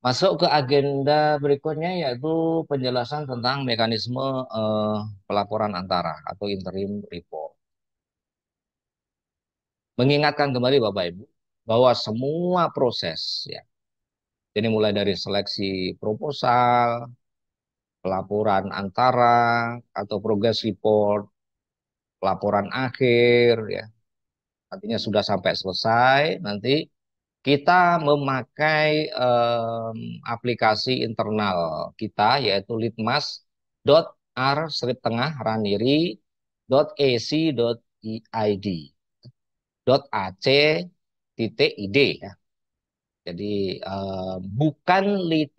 Masuk ke agenda berikutnya yaitu penjelasan tentang mekanisme eh, pelaporan antara atau interim report. Mengingatkan kembali Bapak Ibu bahwa semua proses ya. Jadi mulai dari seleksi proposal, pelaporan antara atau progress report laporan akhir ya artinya sudah sampai selesai nanti kita memakai um, aplikasi internal kita yaitu litmas.r strip tengah raniri dot .ac titik id ya. Jadi um, bukan id.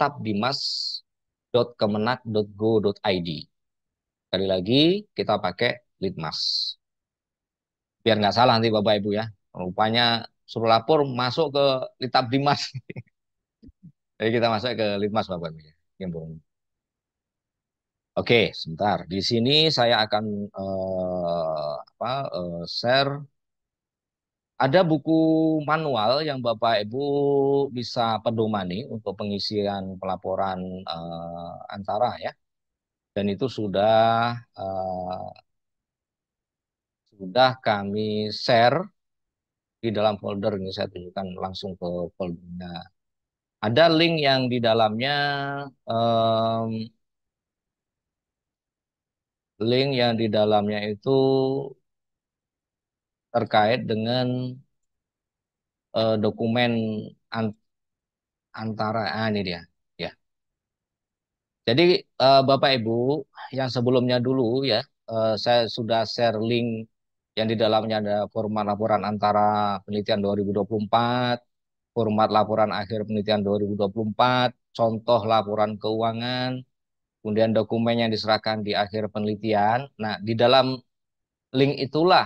Sekali lagi kita pakai litmas. Biar nggak salah nanti Bapak Ibu ya. Rupanya suruh lapor masuk ke litab dimas. Jadi kita masuk ke litmas Bapak Ibu ya. Oke, sebentar. Di sini saya akan uh, apa, uh, share ada buku manual yang Bapak Ibu bisa pedomani untuk pengisian pelaporan uh, antara ya. Dan itu sudah uh, sudah kami share di dalam folder ini saya tunjukkan langsung ke foldernya. Ada link yang di dalamnya um, link yang di dalamnya itu terkait dengan uh, dokumen antara ah, ini dia ya. Jadi uh, Bapak Ibu yang sebelumnya dulu ya uh, saya sudah share link yang di dalamnya ada format laporan antara penelitian 2024, format laporan akhir penelitian 2024, contoh laporan keuangan, kemudian dokumen yang diserahkan di akhir penelitian. Nah, di dalam link itulah,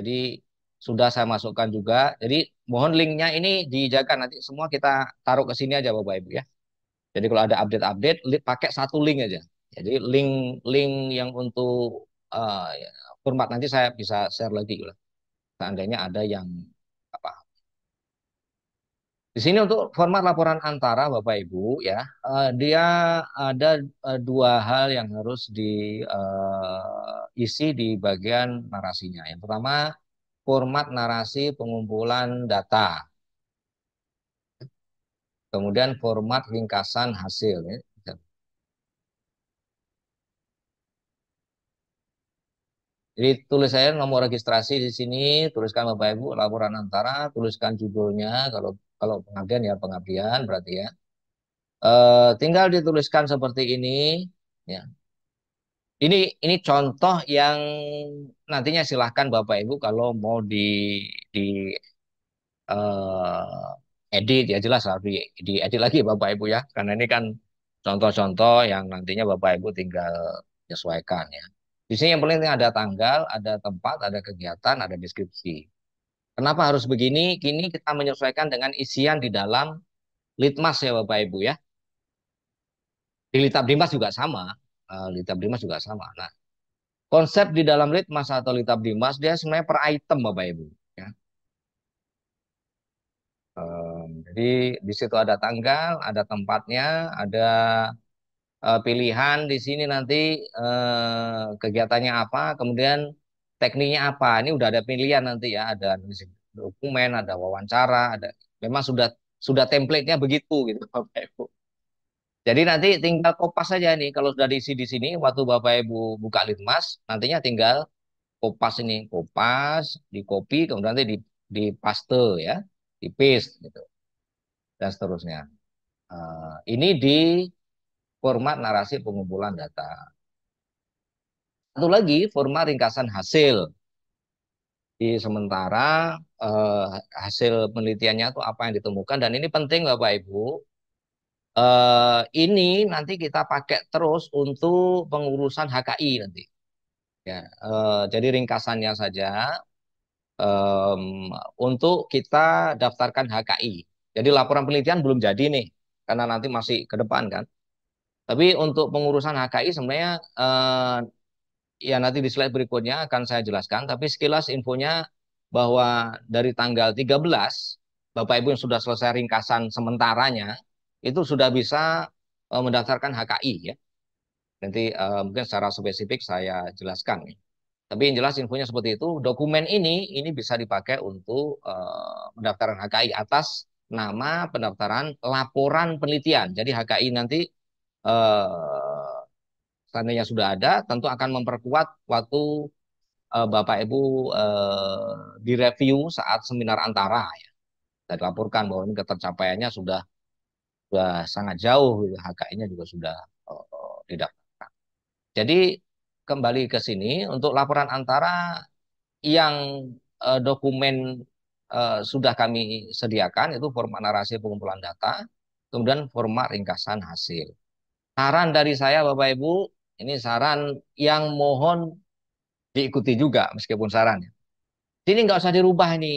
jadi sudah saya masukkan juga. Jadi mohon linknya ini dijaga nanti semua kita taruh ke sini aja Bapak Ibu ya. Jadi kalau ada update-update, pakai satu link aja. Jadi link-link yang untuk uh, format nanti saya bisa share lagi lah. Seandainya ada yang apa. Di sini untuk format laporan antara Bapak Ibu ya, uh, dia ada uh, dua hal yang harus diisi uh, di bagian narasinya. Yang pertama format narasi pengumpulan data. Kemudian format ringkasan hasil. Ya. Jadi tulis saya nomor registrasi di sini, tuliskan Bapak Ibu laporan antara, tuliskan judulnya kalau kalau pengabdian ya pengabdian berarti ya. E, tinggal dituliskan seperti ini ya. Ini ini contoh yang nantinya silahkan Bapak Ibu kalau mau di di e, edit ya jelas harus di, di edit lagi Bapak Ibu ya karena ini kan contoh-contoh yang nantinya Bapak Ibu tinggal sesuaikan ya. Di sini yang penting ada tanggal, ada tempat, ada kegiatan, ada deskripsi. Kenapa harus begini? Kini kita menyesuaikan dengan isian di dalam litmas ya Bapak Ibu ya. Di litab dimas juga sama. Eh, litab dimas juga sama. Nah, konsep di dalam litmas atau litab dimas dia sebenarnya per item Bapak Ibu. Ya. jadi di situ ada tanggal, ada tempatnya, ada uh, pilihan di sini nanti uh, kegiatannya apa, kemudian tekniknya apa. Ini udah ada pilihan nanti ya, ada dokumen, ada wawancara, ada memang sudah sudah template-nya begitu gitu Bapak Ibu. Jadi nanti tinggal kopas saja nih kalau sudah diisi di sini waktu Bapak Ibu buka Litmas, nantinya tinggal kopas ini, kopas, di copy kemudian nanti di di paste ya, di paste gitu. Dan seterusnya. Uh, ini di format narasi pengumpulan data. Satu lagi, format ringkasan hasil. Di sementara eh, hasil penelitiannya itu apa yang ditemukan dan ini penting Bapak Ibu. Eh, ini nanti kita pakai terus untuk pengurusan HKI nanti. Ya, eh, jadi ringkasannya saja eh, untuk kita daftarkan HKI. Jadi laporan penelitian belum jadi nih, karena nanti masih ke depan kan. Tapi untuk pengurusan HKI sebenarnya eh, ya nanti di slide berikutnya akan saya jelaskan. Tapi sekilas infonya bahwa dari tanggal 13 Bapak Ibu yang sudah selesai ringkasan sementaranya itu sudah bisa eh, mendaftarkan HKI ya. Nanti eh, mungkin secara spesifik saya jelaskan. Ya. Tapi yang jelas infonya seperti itu. Dokumen ini ini bisa dipakai untuk eh, pendaftaran HKI atas nama pendaftaran laporan penelitian. Jadi HKI nanti eh, seandainya sudah ada, tentu akan memperkuat waktu eh, Bapak Ibu eh, direview saat seminar antara. Ya. Saya dilaporkan bahwa ini ketercapaiannya sudah sudah sangat jauh, gitu. HKI-nya juga sudah eh, tidak. didapatkan. Jadi kembali ke sini untuk laporan antara yang eh, dokumen eh, sudah kami sediakan itu format narasi pengumpulan data, kemudian format ringkasan hasil saran dari saya Bapak Ibu, ini saran yang mohon diikuti juga meskipun saran. Ya. Ini nggak usah dirubah nih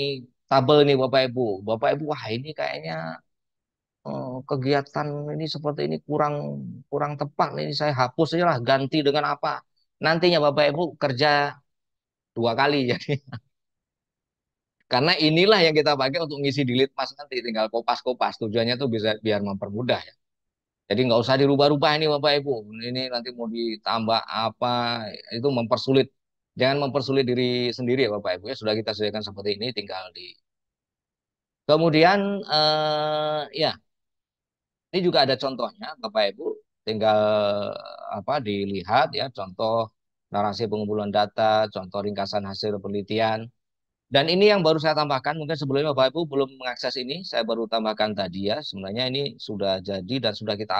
tabel nih Bapak Ibu. Bapak Ibu wah ini kayaknya eh, kegiatan ini seperti ini kurang kurang tepat ini saya hapus aja lah ganti dengan apa. Nantinya Bapak Ibu kerja dua kali jadi. Karena inilah yang kita pakai untuk ngisi di litmas nanti tinggal kopas-kopas. Tujuannya tuh bisa biar mempermudah ya. Jadi nggak usah dirubah-rubah ini Bapak Ibu. Ini nanti mau ditambah apa itu mempersulit. Jangan mempersulit diri sendiri ya Bapak Ibu. Ya sudah kita sediakan seperti ini tinggal di Kemudian eh, ya ini juga ada contohnya Bapak Ibu tinggal apa dilihat ya contoh narasi pengumpulan data, contoh ringkasan hasil penelitian. Dan ini yang baru saya tambahkan, mungkin sebelumnya Bapak Ibu belum mengakses ini, saya baru tambahkan tadi ya. Sebenarnya ini sudah jadi dan sudah kita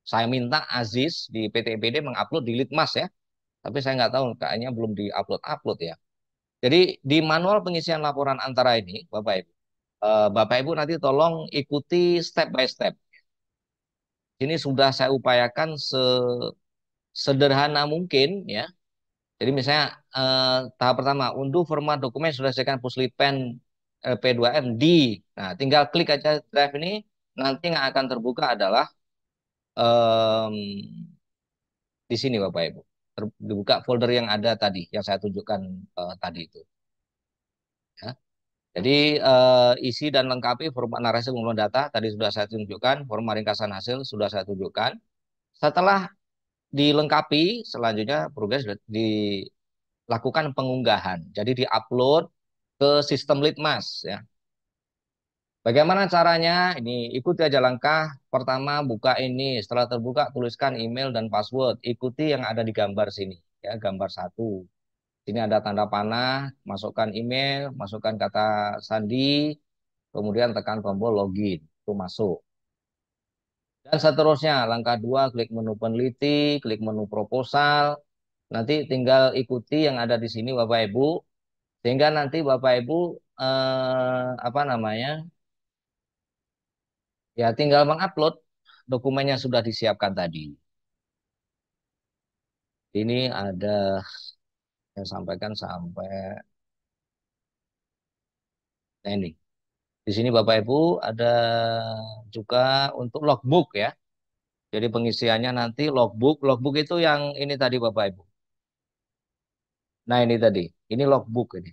Saya minta Aziz di PT PTPD mengupload di Litmas ya. Tapi saya nggak tahu, kayaknya belum di upload upload ya. Jadi di manual pengisian laporan antara ini, Bapak Ibu, eh, Bapak Ibu nanti tolong ikuti step by step. Ini sudah saya upayakan se-sederhana mungkin ya jadi misalnya eh, tahap pertama unduh format dokumen sudah disediakan Puslipen eh, P2M di. Nah, tinggal klik aja drive ini nanti yang akan terbuka adalah eh, di sini Bapak Ibu. terbuka folder yang ada tadi yang saya tunjukkan eh, tadi itu. Ya. Jadi eh, isi dan lengkapi format narasi pengumpulan data tadi sudah saya tunjukkan, format ringkasan hasil sudah saya tunjukkan. Setelah dilengkapi selanjutnya progres dilakukan pengunggahan. Jadi di upload ke sistem Litmas ya. Bagaimana caranya? Ini ikuti aja langkah pertama buka ini, setelah terbuka tuliskan email dan password. Ikuti yang ada di gambar sini ya, gambar satu. Sini ada tanda panah, masukkan email, masukkan kata sandi, kemudian tekan tombol login, itu masuk dan seterusnya. Langkah dua, klik menu peneliti, klik menu proposal. Nanti tinggal ikuti yang ada di sini Bapak Ibu. Sehingga nanti Bapak Ibu eh, apa namanya? Ya, tinggal mengupload dokumen yang sudah disiapkan tadi. Ini ada yang sampaikan sampai nah ini. Di sini Bapak Ibu ada juga untuk logbook ya. Jadi pengisiannya nanti logbook. Logbook itu yang ini tadi Bapak Ibu. Nah ini tadi, ini logbook ini.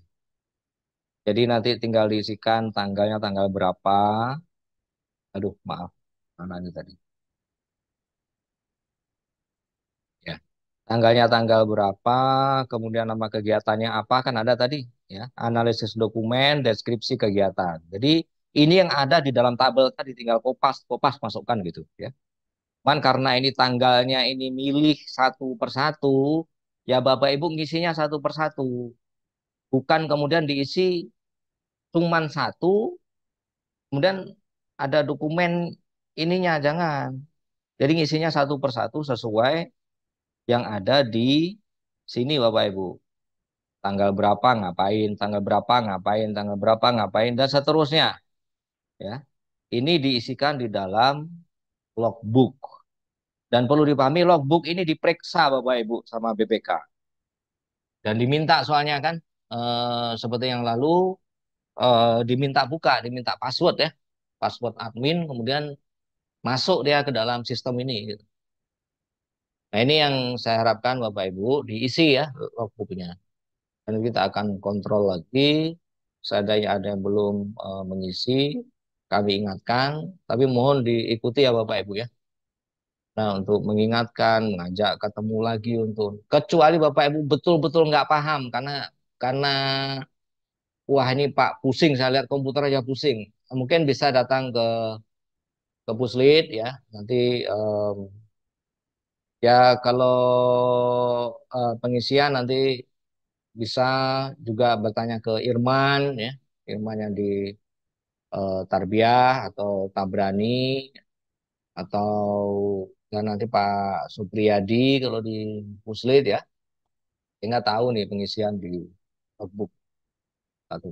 Jadi nanti tinggal diisikan tanggalnya tanggal berapa. Aduh maaf, mana ini tadi. Ya, tanggalnya tanggal berapa, kemudian nama kegiatannya apa kan ada tadi ya, analisis dokumen, deskripsi kegiatan. Jadi ini yang ada di dalam tabel tadi tinggal kopas, kopas masukkan gitu ya. Cuman karena ini tanggalnya ini milih satu persatu, ya Bapak Ibu ngisinya satu persatu. Bukan kemudian diisi cuman satu, kemudian ada dokumen ininya jangan. Jadi ngisinya satu persatu sesuai yang ada di sini Bapak Ibu tanggal berapa ngapain, tanggal berapa ngapain, tanggal berapa ngapain dan seterusnya. Ya. Ini diisikan di dalam logbook. Dan perlu dipahami logbook ini diperiksa Bapak Ibu sama BPK. Dan diminta soalnya kan e, seperti yang lalu e, diminta buka, diminta password ya. Password admin kemudian masuk dia ke dalam sistem ini gitu. Nah, ini yang saya harapkan Bapak Ibu diisi ya logbooknya dan kita akan kontrol lagi seandainya ada yang belum uh, mengisi kami ingatkan tapi mohon diikuti ya Bapak Ibu ya nah untuk mengingatkan mengajak ketemu lagi untuk kecuali Bapak Ibu betul-betul nggak paham karena karena wah ini Pak pusing saya lihat komputer aja pusing mungkin bisa datang ke ke Puslit ya nanti um, ya kalau uh, pengisian nanti bisa juga bertanya ke Irman ya Irman yang di Tarbiah eh, Tarbiah atau Tabrani atau dan nanti Pak Supriyadi kalau di Puslit ya nggak tahu nih pengisian di notebook satu.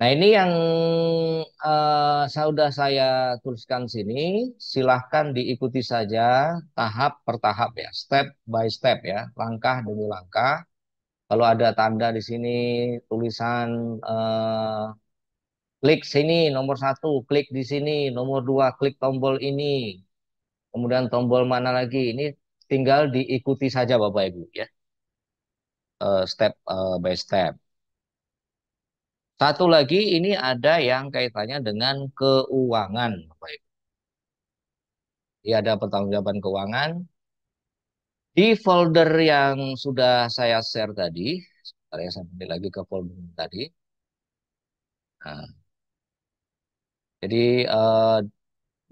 Nah ini yang uh, sudah saya tuliskan sini, silahkan diikuti saja tahap per tahap ya, step by step ya, langkah demi langkah. Kalau ada tanda di sini tulisan uh, klik sini nomor satu, klik di sini nomor dua, klik tombol ini, kemudian tombol mana lagi, ini tinggal diikuti saja Bapak Ibu ya, uh, step uh, by step. Satu lagi ini ada yang kaitannya dengan keuangan. Baik. Ini ada pertanggungjawaban keuangan. Di folder yang sudah saya share tadi, sebentar ya saya kembali lagi ke folder tadi. Nah, jadi eh,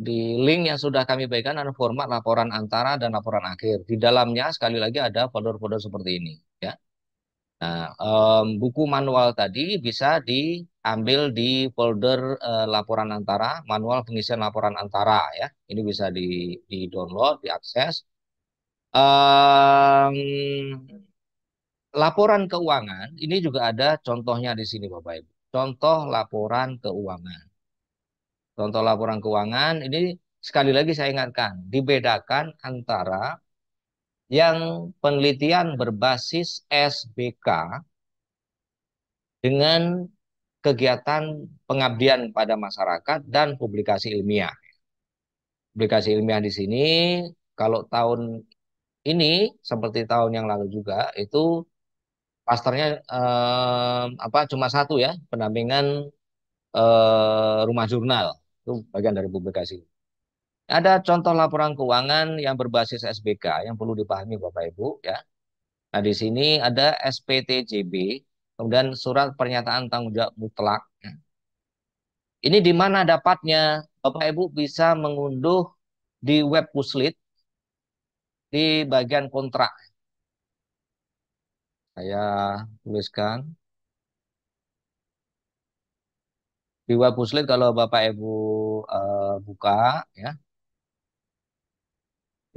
di link yang sudah kami berikan ada format laporan antara dan laporan akhir. Di dalamnya sekali lagi ada folder-folder seperti ini, ya. Nah, um, buku manual tadi bisa diambil di folder uh, laporan antara, manual pengisian laporan antara ya. Ini bisa di, di download, diakses. Um, laporan keuangan ini juga ada contohnya di sini Bapak Ibu. Contoh laporan keuangan. Contoh laporan keuangan ini sekali lagi saya ingatkan, dibedakan antara yang penelitian berbasis SBK dengan kegiatan pengabdian pada masyarakat dan publikasi ilmiah. Publikasi ilmiah di sini kalau tahun ini seperti tahun yang lalu juga itu pasternya eh, apa cuma satu ya pendampingan eh, rumah jurnal itu bagian dari publikasi. Ada contoh laporan keuangan yang berbasis SBK yang perlu dipahami Bapak Ibu ya. Nah, di sini ada SPTJB, kemudian surat pernyataan tanggung jawab mutlak. Ini di mana dapatnya? Bapak Ibu bisa mengunduh di web Puslit di bagian kontrak. Saya tuliskan di web Puslit kalau Bapak Ibu uh, buka ya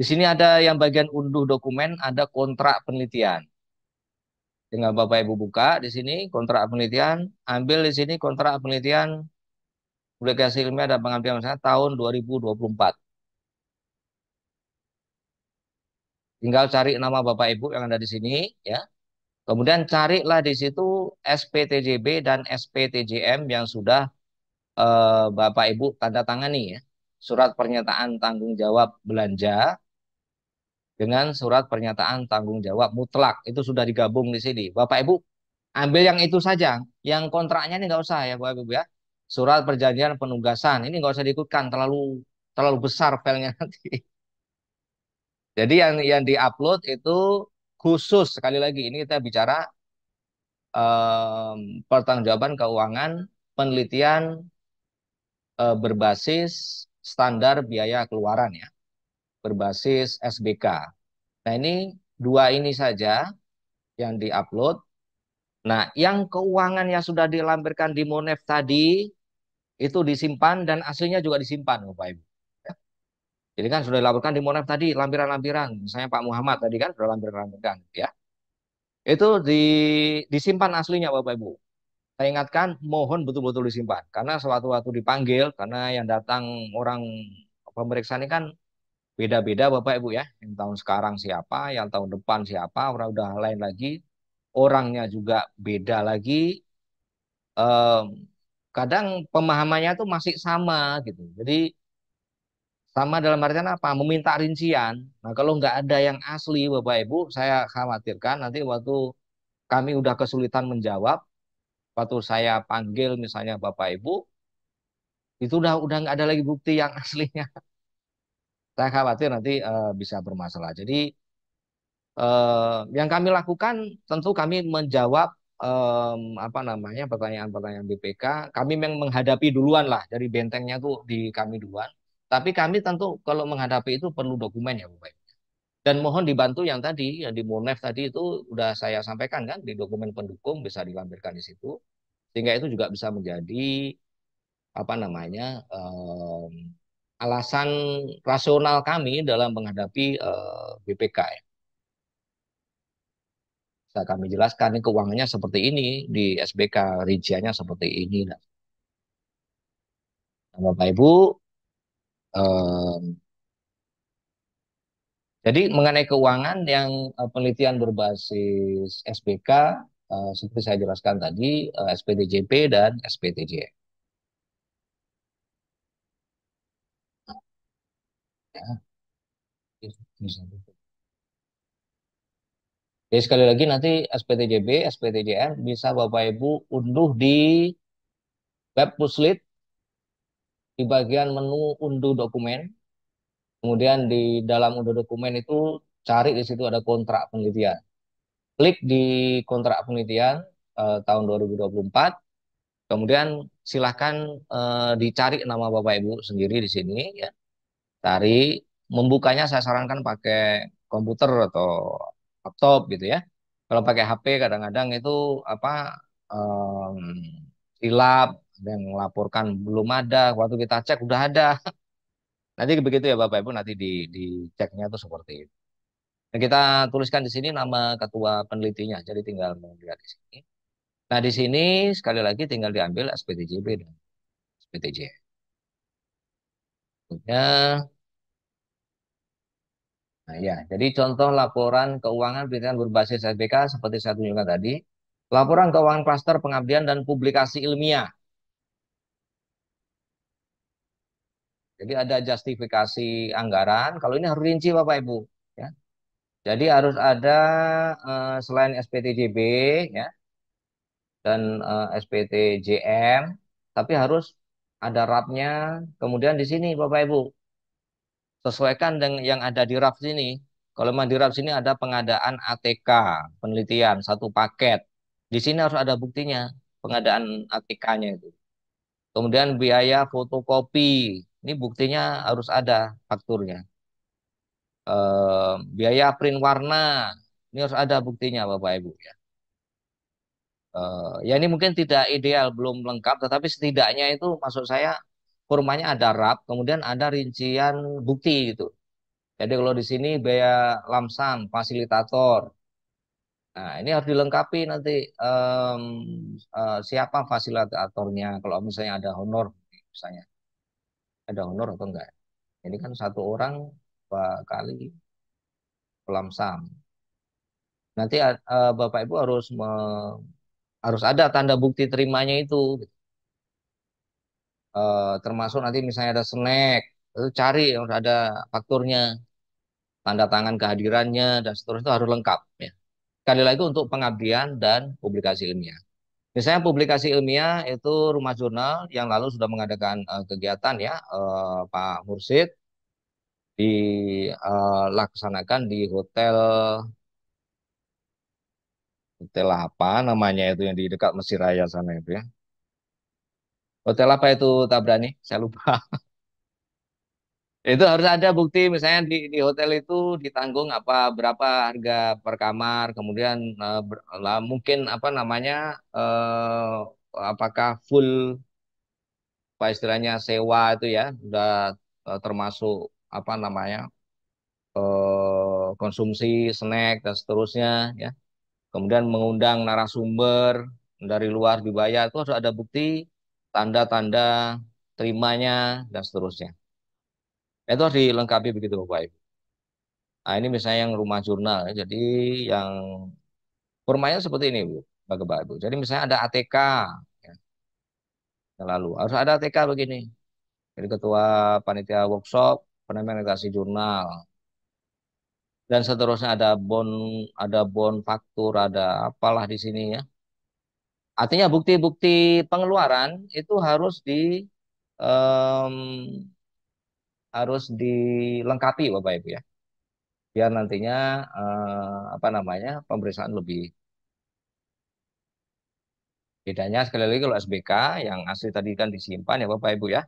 di sini ada yang bagian unduh dokumen, ada kontrak penelitian. Tinggal Bapak Ibu buka di sini kontrak penelitian, ambil di sini kontrak penelitian publikasi ilmiah dan pengambilan masyarakat tahun 2024. Tinggal cari nama Bapak Ibu yang ada di sini ya. Kemudian carilah di situ SPTJB dan SPTJM yang sudah eh, Bapak Ibu tanda tangani ya. Surat pernyataan tanggung jawab belanja dengan surat pernyataan tanggung jawab mutlak itu sudah digabung di sini. Bapak Ibu ambil yang itu saja, yang kontraknya ini nggak usah ya Bapak Ibu ya. Surat perjanjian penugasan ini nggak usah diikutkan terlalu terlalu besar filenya nanti. Jadi yang yang diupload itu khusus sekali lagi ini kita bicara um, pertanggungjawaban keuangan penelitian uh, berbasis standar biaya keluaran ya berbasis SBK. Nah ini dua ini saja yang diupload. Nah yang keuangan yang sudah dilampirkan di Monef tadi itu disimpan dan aslinya juga disimpan Bapak Ibu. Ya. Jadi kan sudah dilaporkan di Monef tadi lampiran-lampiran, misalnya Pak Muhammad tadi kan sudah lampiran-lampiran ya. Itu di, disimpan aslinya Bapak Ibu. Saya ingatkan mohon betul-betul disimpan karena suatu waktu dipanggil karena yang datang orang pemeriksaan ini kan Beda-beda Bapak Ibu ya, yang tahun sekarang siapa, yang tahun depan siapa, orang udah lain lagi, orangnya juga beda lagi. Um, kadang pemahamannya tuh masih sama gitu. Jadi sama dalam artian apa? Meminta rincian. Nah kalau nggak ada yang asli Bapak Ibu, saya khawatirkan nanti waktu kami udah kesulitan menjawab, waktu saya panggil misalnya Bapak Ibu, itu udah udah nggak ada lagi bukti yang aslinya saya khawatir nanti uh, bisa bermasalah. Jadi uh, yang kami lakukan tentu kami menjawab um, apa namanya pertanyaan-pertanyaan BPK. Kami memang menghadapi duluan lah dari bentengnya tuh di kami duluan. Tapi kami tentu kalau menghadapi itu perlu dokumen ya, Bu Dan mohon dibantu yang tadi, yang di Monef tadi itu udah saya sampaikan kan di dokumen pendukung bisa dilampirkan di situ. Sehingga itu juga bisa menjadi apa namanya um, alasan rasional kami dalam menghadapi uh, eh, BPK. Saya kami jelaskan ini keuangannya seperti ini di SBK rinciannya seperti ini. Nah, Bapak Ibu, um, jadi mengenai keuangan yang uh, penelitian berbasis SBK, uh, seperti saya jelaskan tadi, uh, SPDJP dan SPTJM. Ya, Jadi sekali lagi nanti SPTJB, SPTJN bisa Bapak Ibu unduh di web Puslit di bagian menu unduh dokumen. Kemudian di dalam unduh dokumen itu cari di situ ada kontrak penelitian. Klik di kontrak penelitian eh, tahun 2024. Kemudian silahkan eh, dicari nama Bapak Ibu sendiri di sini ya. Tari membukanya saya sarankan pakai komputer atau laptop gitu ya. Kalau pakai HP kadang-kadang itu apa um, mmm, silap dan melaporkan belum ada. Waktu kita cek udah ada. Nanti begitu ya Bapak Ibu nanti di ceknya itu seperti itu. dan nah, kita tuliskan di sini nama ketua penelitinya. Jadi tinggal melihat di sini. Nah di sini sekali lagi tinggal diambil SPTJB dan SPTJ. Berikutnya. Nah, ya, jadi contoh laporan keuangan penelitian berbasis SBK seperti saya tunjukkan tadi. Laporan keuangan klaster pengabdian dan publikasi ilmiah. Jadi ada justifikasi anggaran. Kalau ini harus rinci Bapak Ibu. Ya. Jadi harus ada eh, selain SPTJB ya, dan eh, SPTJM, tapi harus ada rapnya, kemudian di sini Bapak Ibu sesuaikan dengan yang ada di raf sini. Kalau memang di raf sini ada pengadaan ATK, penelitian satu paket. Di sini harus ada buktinya pengadaan ATK-nya itu. Kemudian biaya fotokopi, ini buktinya harus ada fakturnya. E, biaya print warna, ini harus ada buktinya Bapak Ibu ya uh, ya ini mungkin tidak ideal belum lengkap tetapi setidaknya itu maksud saya kurmanya ada rap kemudian ada rincian bukti gitu jadi kalau di sini biaya lamsam fasilitator nah ini harus dilengkapi nanti um, uh, siapa fasilitatornya kalau misalnya ada honor misalnya ada honor atau enggak ini kan satu orang dua kali lamsam nanti uh, bapak ibu harus harus ada tanda bukti terimanya itu uh, termasuk nanti misalnya ada snack itu cari harus ada fakturnya tanda tangan kehadirannya dan seterusnya itu harus lengkap ya sekali lagi untuk pengabdian dan publikasi ilmiah misalnya publikasi ilmiah itu rumah jurnal yang lalu sudah mengadakan uh, kegiatan ya uh, Pak Mursid dilaksanakan uh, di hotel hotel apa namanya itu yang di dekat Mesir Raya sana itu ya hotel apa itu Tabrani saya lupa itu harus ada bukti misalnya di, di hotel itu ditanggung apa berapa harga per kamar kemudian eh, ber, lah, mungkin apa namanya eh, apakah full apa istilahnya sewa itu ya sudah eh, termasuk apa namanya eh, konsumsi snack dan seterusnya ya kemudian mengundang narasumber dari luar dibayar itu harus ada bukti tanda-tanda terimanya dan seterusnya. Itu harus dilengkapi begitu Bapak Ibu. Nah ini misalnya yang rumah jurnal, ya. jadi yang formanya seperti ini Bu, Bapak Ibu. Jadi misalnya ada ATK, ya. lalu harus ada ATK begini. Jadi ketua panitia workshop, literasi jurnal, dan seterusnya ada bon ada bon faktur ada apalah di sini ya artinya bukti-bukti pengeluaran itu harus di um, harus dilengkapi bapak ibu ya biar nantinya uh, apa namanya pemeriksaan lebih bedanya sekali lagi kalau SBK yang asli tadi kan disimpan ya Bapak Ibu ya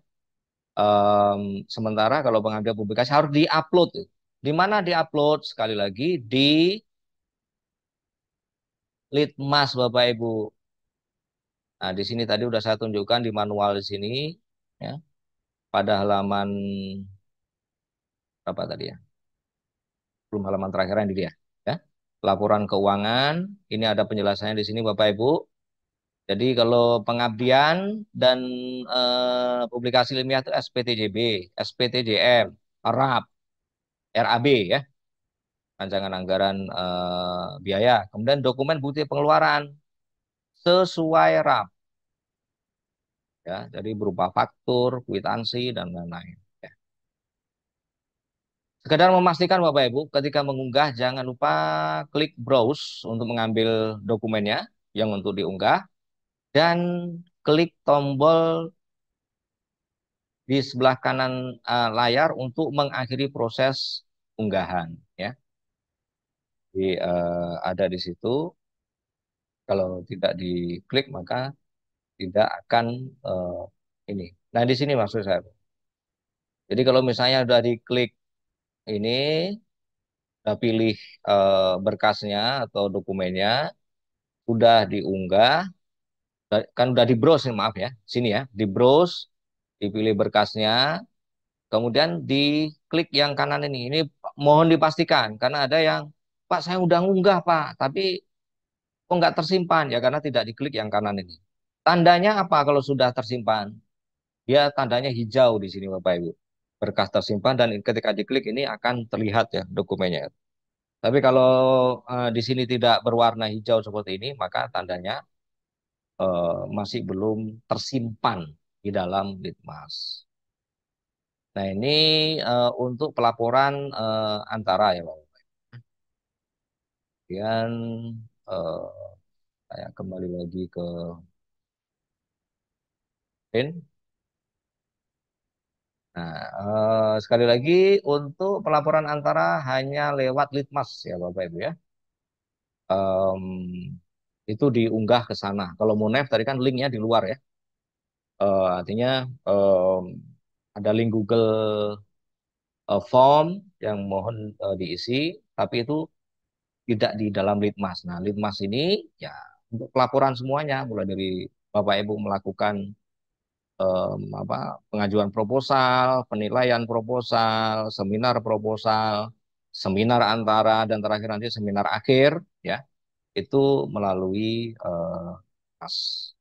um, sementara kalau pengambil publikasi harus diupload di mana diupload? Sekali lagi di Litmas Bapak Ibu. Nah, di sini tadi udah saya tunjukkan di manual di sini ya. Pada halaman berapa tadi ya? Belum halaman terakhir yang di dia ya. Laporan keuangan, ini ada penjelasannya di sini Bapak Ibu. Jadi kalau pengabdian dan eh, publikasi ilmiah itu SPTJB, SPTJM, RAP, RAB ya rancangan anggaran eh, biaya kemudian dokumen bukti pengeluaran sesuai RAP ya jadi berupa faktur kwitansi dan lain-lain ya. sekedar memastikan bapak ibu ketika mengunggah jangan lupa klik browse untuk mengambil dokumennya yang untuk diunggah dan klik tombol di sebelah kanan uh, layar untuk mengakhiri proses unggahan ya. Di, uh, eh, ada di situ. Kalau tidak diklik maka tidak akan uh, ini. Nah di sini maksud saya. Jadi kalau misalnya sudah diklik ini, sudah pilih uh, berkasnya atau dokumennya, sudah diunggah, kan sudah di browse maaf ya, sini ya, di browse dipilih berkasnya, kemudian diklik yang kanan ini. Ini mohon dipastikan karena ada yang Pak saya udah ngunggah Pak, tapi kok nggak tersimpan ya karena tidak diklik yang kanan ini. Tandanya apa kalau sudah tersimpan? Ya tandanya hijau di sini Bapak Ibu. Berkas tersimpan dan ketika diklik ini akan terlihat ya dokumennya. Tapi kalau uh, di sini tidak berwarna hijau seperti ini, maka tandanya uh, masih belum tersimpan di dalam Litmas. Nah ini uh, untuk pelaporan uh, antara ya Bapak. Kemudian uh, saya kembali lagi ke pin. Nah, uh, sekali lagi untuk pelaporan antara hanya lewat litmas ya Bapak Ibu ya. Um, itu diunggah ke sana. Kalau nev tadi kan linknya di luar ya uh, artinya um, ada link Google uh, Form yang mohon uh, diisi, tapi itu tidak di dalam litmas. Nah, litmas ini ya untuk pelaporan semuanya, mulai dari bapak ibu melakukan um, apa pengajuan proposal, penilaian proposal, seminar proposal, seminar antara dan terakhir nanti seminar akhir, ya itu melalui uh,